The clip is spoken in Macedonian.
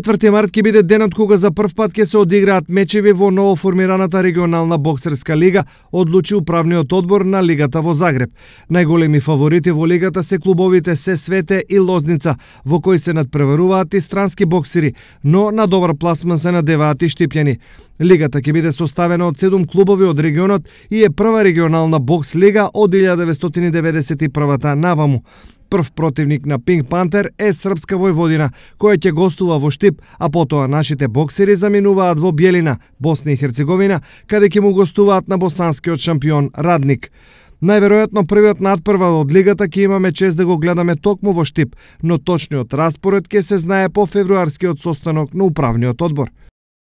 4 март ќе биде денот кога за прв пат ќе се одиграат мечеви во новоформираната регионална боксерска лига, одлучи управниот одбор на лигата во Загреб. Најголеми фаворити во лигата се клубовите Се Свете и Лозница, во кои се надпреваруваат и странски боксери, но на добар пласман се надеваат и штипјани. Лигата ќе биде составена од 7 клубови од регионот и е прва регионална бокс лига од 1991 та наваму. Прв противник на Пинг Пантер е Српска војводина, која ќе гостува во Штип, а потоа нашите боксери заминуваат во Бјелина, Босна и Херцеговина, каде ќе му гостуваат на босанскиот шампион Радник. Најверојатно првиот надпрвал од лигата ќе имаме чест да го гледаме токму во Штип, но точниот распоред ќе се знае по февруарскиот состанок на управниот одбор.